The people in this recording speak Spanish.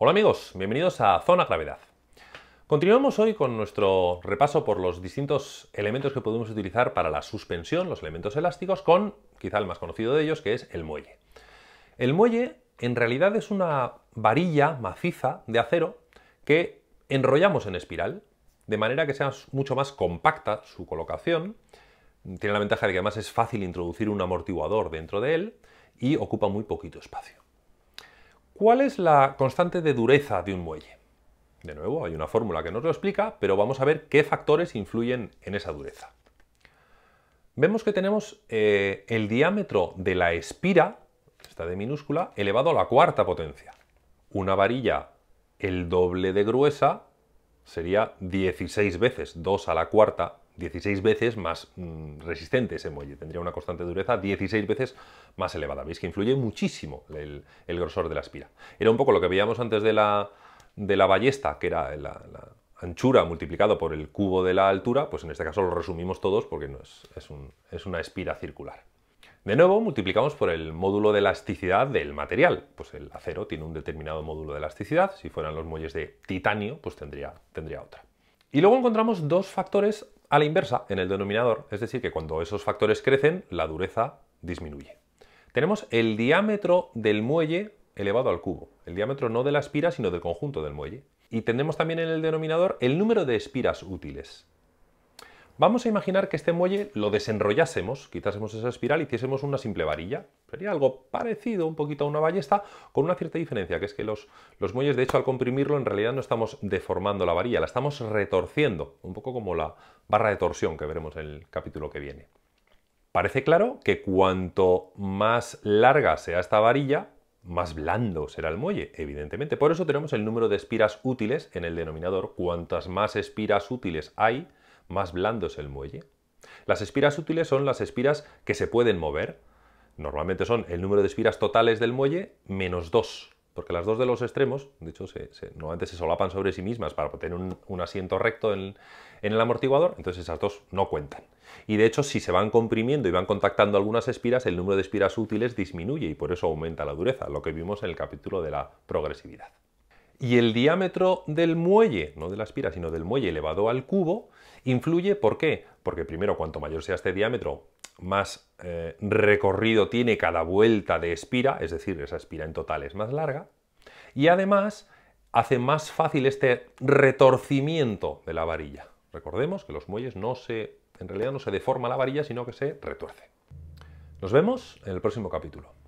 Hola amigos, bienvenidos a Zona Gravedad. Continuamos hoy con nuestro repaso por los distintos elementos que podemos utilizar para la suspensión, los elementos elásticos, con quizá el más conocido de ellos, que es el muelle. El muelle en realidad es una varilla maciza de acero que enrollamos en espiral, de manera que sea mucho más compacta su colocación. Tiene la ventaja de que además es fácil introducir un amortiguador dentro de él y ocupa muy poquito espacio. ¿Cuál es la constante de dureza de un muelle? De nuevo, hay una fórmula que nos lo explica, pero vamos a ver qué factores influyen en esa dureza. Vemos que tenemos eh, el diámetro de la espira, esta de minúscula, elevado a la cuarta potencia. Una varilla el doble de gruesa sería 16 veces, 2 a la cuarta, 16 veces más mm, resistente ese muelle, tendría una constante de dureza 16 veces más elevada. Veis que influye muchísimo el, grosor de la espira. Era un poco lo que veíamos antes de la, de la ballesta, que era la, anchura multiplicado por el cubo de la altura, pues en este caso lo resumimos todos porque no es una espira circular. De nuevo, multiplicamos por el módulo de elasticidad del material. Pues el acero tiene un determinado módulo de elasticidad, si fueran los muelles de titanio, pues tendría, tendría otra. Y luego encontramos dos factores a la inversa en el denominador, es decir, que cuando esos factores crecen, la dureza disminuye. Tenemos el diámetro del muelle elevado al cubo, el diámetro no de la espira, sino del conjunto del muelle. Y tenemos también en el denominador el número de espiras útiles, Vamos a imaginar que este muelle lo desenrollásemos, quitásemos esa espiral y hiciésemos una simple varilla. Sería algo parecido un poquito a una ballesta, con una cierta diferencia, que es que los, los muelles, de hecho, al comprimirlo, en realidad no estamos deformando la varilla, la estamos retorciendo, un poco como la barra de torsión que veremos en el capítulo que viene. Parece claro que cuanto más larga sea esta varilla, más blando será el muelle, evidentemente. Por eso tenemos el número de espiras útiles en el denominador. Cuantas más espiras útiles hay, más blando es el muelle. Las espiras útiles son las espiras que se pueden mover. Normalmente son el número de espiras totales del muelle menos dos, porque las dos de los extremos, de hecho, normalmente se solapan sobre sí mismas para tener un, asiento recto en, en, el amortiguador, entonces esas dos no cuentan. Y de hecho, si se van comprimiendo y van contactando algunas espiras, el número de espiras útiles disminuye y por eso aumenta la dureza, lo que vimos en el capítulo de la progresividad y el diámetro del muelle, no de la espira, sino del muelle elevado al cubo, influye. ¿Por qué? Porque primero, cuanto mayor sea este diámetro, más eh, recorrido tiene cada vuelta de espira, es decir, esa espira en total es más larga. Y además, hace más fácil este retorcimiento de la varilla. Recordemos que los muelles no se, en realidad no se deforma la varilla, sino que se retuerce. Nos vemos en el próximo capítulo.